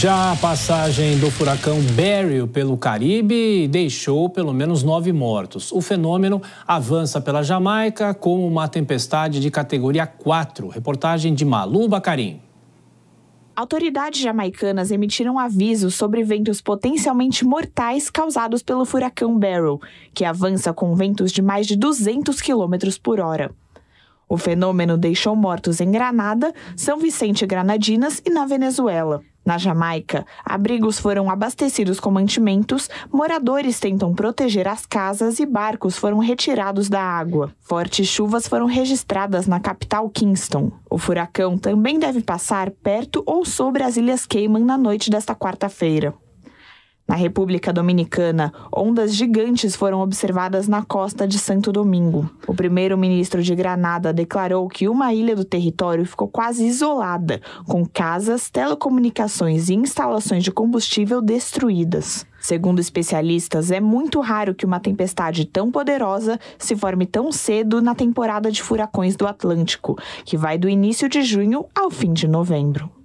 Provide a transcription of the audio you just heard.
Já a passagem do furacão Barry pelo Caribe deixou pelo menos nove mortos. O fenômeno avança pela Jamaica como uma tempestade de categoria 4. Reportagem de Malu Bacarim. Autoridades jamaicanas emitiram avisos sobre ventos potencialmente mortais causados pelo furacão Barry, que avança com ventos de mais de 200 km por hora. O fenômeno deixou mortos em Granada, São Vicente e Granadinas e na Venezuela. Na Jamaica, abrigos foram abastecidos com mantimentos, moradores tentam proteger as casas e barcos foram retirados da água. Fortes chuvas foram registradas na capital Kingston. O furacão também deve passar perto ou sobre as Ilhas Cayman na noite desta quarta-feira. Na República Dominicana, ondas gigantes foram observadas na costa de Santo Domingo. O primeiro-ministro de Granada declarou que uma ilha do território ficou quase isolada, com casas, telecomunicações e instalações de combustível destruídas. Segundo especialistas, é muito raro que uma tempestade tão poderosa se forme tão cedo na temporada de furacões do Atlântico, que vai do início de junho ao fim de novembro.